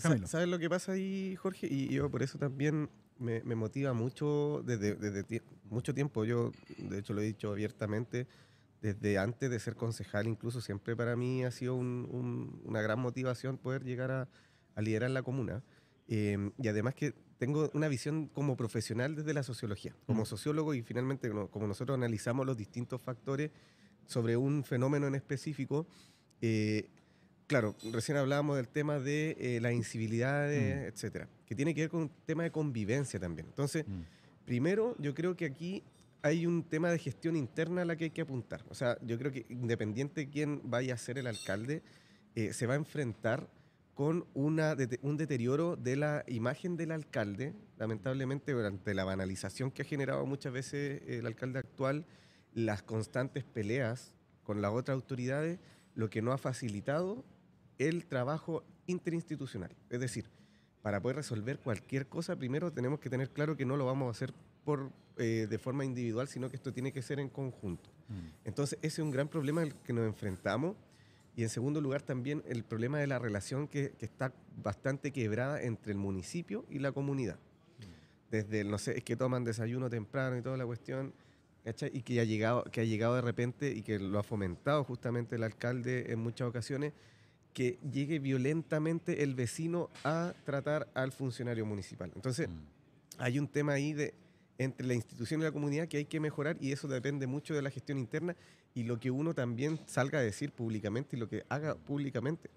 ¿Sabes lo que pasa ahí, Jorge? Y yo por eso también me, motiva mucho desde, desde mucho tiempo. Yo, de hecho, lo he dicho abiertamente. Desde antes de ser concejal, incluso siempre para mí ha sido una gran motivación poder llegar a, liderar la comuna. Em, y además que tengo una visión como profesional desde la sociología, como mm. sociólogo y finalmente como nosotros analizamos los distintos factores sobre un fenómeno en específico, eh, claro, recién hablábamos del tema de eh, la incivilidad, mm. etcétera, que tiene que ver con un tema de convivencia también. Entonces, mm. primero, yo creo que aquí hay un tema de gestión interna a la que hay que apuntar. O sea, yo creo que independiente de quién vaya a ser el alcalde, eh, se va a enfrentar con una, un deterioro de la imagen del alcalde, lamentablemente durante la banalización que ha generado muchas veces eh, el alcalde actual, las constantes peleas con las otras autoridades, lo que no ha facilitado el trabajo interinstitucional. Es decir, para poder resolver cualquier cosa, primero tenemos que tener claro que no lo vamos a hacer por, eh, de forma individual, sino que esto tiene que ser en conjunto. Mm. Entonces, ese es un gran problema al que nos enfrentamos. Y en segundo lugar, también el problema de la relación que, está bastante quebrada entre el municipio y la comunidad. Mm. Desde, no sé, es que toman desayuno temprano y toda la cuestión, Y que ha, llegado, que ha llegado de repente y que lo ha fomentado justamente el alcalde en muchas ocasiones, que llegue violentamente el vecino a tratar al funcionario municipal. Entonces, mm. hay un tema ahí de entre la institución y la comunidad que hay que mejorar y eso depende mucho de la gestión interna y lo que uno también salga a decir públicamente y lo que haga públicamente.